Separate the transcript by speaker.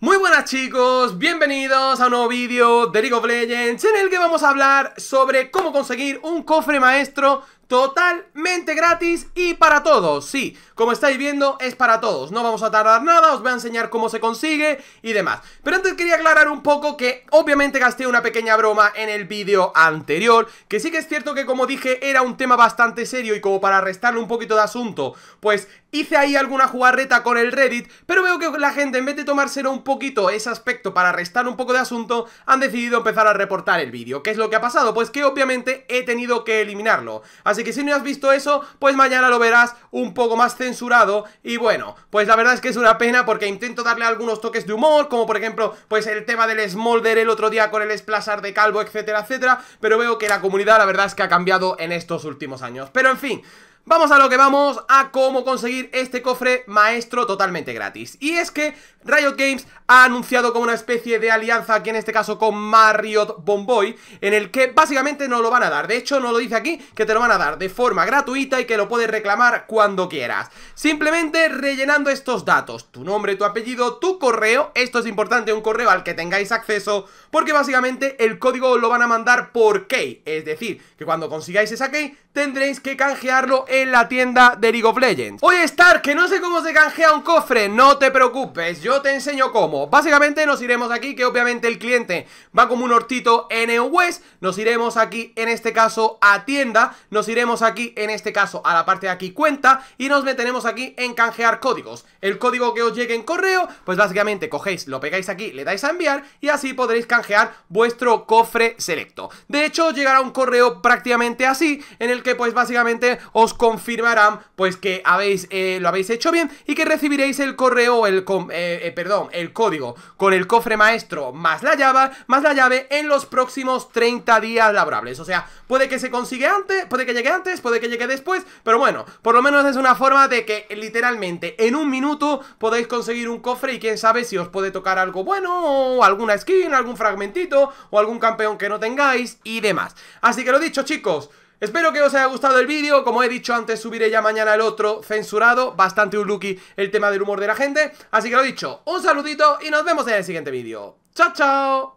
Speaker 1: Muy buenas chicos, bienvenidos a un nuevo vídeo de League of Legends en el que vamos a hablar sobre cómo conseguir un cofre maestro totalmente gratis y para todos, sí, como estáis viendo es para todos, no vamos a tardar nada, os voy a enseñar cómo se consigue y demás. Pero antes quería aclarar un poco que obviamente gasté una pequeña broma en el vídeo anterior, que sí que es cierto que como dije era un tema bastante serio y como para restarle un poquito de asunto, pues hice ahí alguna jugarreta con el Reddit, pero veo que la gente en vez de tomárselo un poquito ese aspecto para restar un poco de asunto, han decidido empezar a reportar el vídeo. ¿Qué es lo que ha pasado? Pues que obviamente he tenido que eliminarlo. Así que si no has visto eso, pues mañana lo verás un poco más censurado Y bueno, pues la verdad es que es una pena porque intento darle algunos toques de humor Como por ejemplo, pues el tema del Smolder el otro día con el esplazar de Calvo, etcétera, etcétera Pero veo que la comunidad la verdad es que ha cambiado en estos últimos años Pero en fin... Vamos a lo que vamos, a cómo conseguir este cofre maestro totalmente gratis. Y es que Riot Games ha anunciado como una especie de alianza, aquí en este caso con Marriott Bomboy, en el que básicamente no lo van a dar. De hecho, no lo dice aquí, que te lo van a dar de forma gratuita y que lo puedes reclamar cuando quieras. Simplemente rellenando estos datos, tu nombre, tu apellido, tu correo, esto es importante, un correo al que tengáis acceso, porque básicamente el código lo van a mandar por key, es decir, que cuando consigáis esa key tendréis que canjearlo en en la tienda de League of Legends Oye Star, que no sé cómo se canjea un cofre No te preocupes, yo te enseño cómo Básicamente nos iremos aquí, que obviamente el cliente va como un hortito en el West Nos iremos aquí, en este caso, a tienda Nos iremos aquí, en este caso, a la parte de aquí cuenta Y nos meteremos aquí en canjear códigos El código que os llegue en correo, pues básicamente cogéis, lo pegáis aquí, le dais a enviar Y así podréis canjear vuestro cofre selecto De hecho, llegará un correo prácticamente así En el que pues básicamente os confirmarán pues que habéis eh, lo habéis hecho bien y que recibiréis el correo, el eh, eh, perdón, el código con el cofre maestro más la llave, más la llave en los próximos 30 días laborables. O sea, puede que se consiga antes, puede que llegue antes, puede que llegue después, pero bueno, por lo menos es una forma de que literalmente en un minuto podéis conseguir un cofre y quién sabe si os puede tocar algo bueno o alguna skin, algún fragmentito o algún campeón que no tengáis y demás. Así que lo dicho, chicos, Espero que os haya gustado el vídeo, como he dicho antes subiré ya mañana el otro censurado, bastante lucky el tema del humor de la gente, así que lo dicho, un saludito y nos vemos en el siguiente vídeo. ¡Chao, chao!